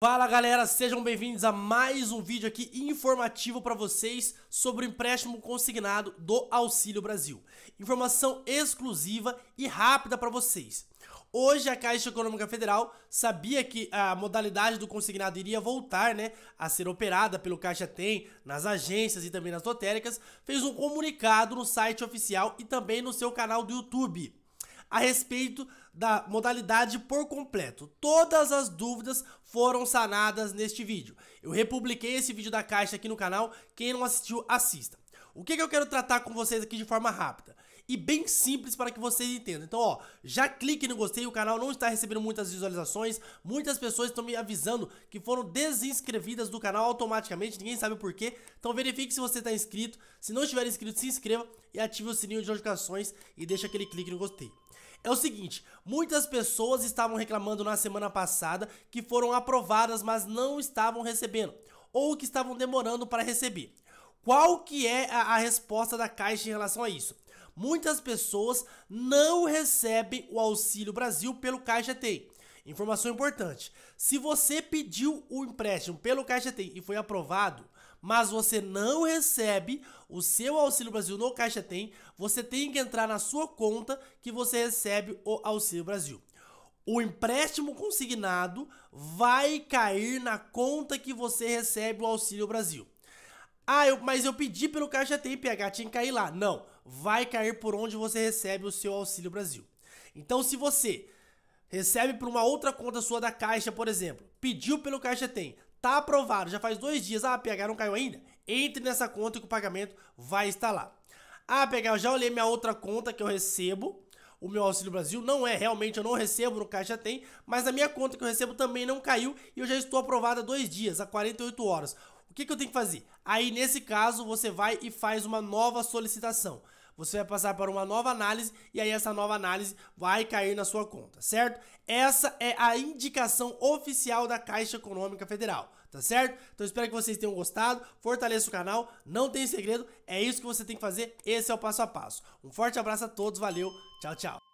Fala galera, sejam bem-vindos a mais um vídeo aqui informativo para vocês sobre o empréstimo consignado do Auxílio Brasil. Informação exclusiva e rápida para vocês. Hoje a Caixa Econômica Federal sabia que a modalidade do consignado iria voltar né, a ser operada pelo Caixa Tem nas agências e também nas lotéricas, fez um comunicado no site oficial e também no seu canal do YouTube a respeito da modalidade por completo. Todas as dúvidas foram sanadas neste vídeo. Eu republiquei esse vídeo da caixa aqui no canal, quem não assistiu, assista. O que, que eu quero tratar com vocês aqui de forma rápida e bem simples para que vocês entendam. Então, ó, já clique no gostei, o canal não está recebendo muitas visualizações, muitas pessoas estão me avisando que foram desinscrevidas do canal automaticamente, ninguém sabe por quê. Então, verifique se você está inscrito, se não estiver inscrito, se inscreva e ative o sininho de notificações e deixa aquele clique no gostei. É o seguinte, muitas pessoas estavam reclamando na semana passada que foram aprovadas, mas não estavam recebendo, ou que estavam demorando para receber. Qual que é a, a resposta da Caixa em relação a isso? Muitas pessoas não recebem o Auxílio Brasil pelo Caixa Tem. Informação importante: se você pediu o empréstimo pelo Caixa Tem e foi aprovado, mas você não recebe o seu Auxílio Brasil no Caixa Tem, você tem que entrar na sua conta que você recebe o Auxílio Brasil. O empréstimo consignado vai cair na conta que você recebe o Auxílio Brasil. Ah, eu, mas eu pedi pelo Caixa Tem, PH, tinha que cair lá. Não, vai cair por onde você recebe o seu Auxílio Brasil. Então, se você recebe por uma outra conta sua da Caixa, por exemplo, pediu pelo Caixa Tem, Tá aprovado, já faz dois dias, a PH não caiu ainda? Entre nessa conta que o pagamento vai estar lá. A PH eu já olhei minha outra conta que eu recebo, o meu Auxílio Brasil, não é, realmente eu não recebo, no caixa tem, mas a minha conta que eu recebo também não caiu e eu já estou aprovada há dois dias, há 48 horas. O que, que eu tenho que fazer? Aí, nesse caso, você vai e faz uma nova solicitação você vai passar para uma nova análise e aí essa nova análise vai cair na sua conta, certo? Essa é a indicação oficial da Caixa Econômica Federal, tá certo? Então espero que vocês tenham gostado, fortaleça o canal, não tem segredo, é isso que você tem que fazer, esse é o passo a passo. Um forte abraço a todos, valeu, tchau, tchau.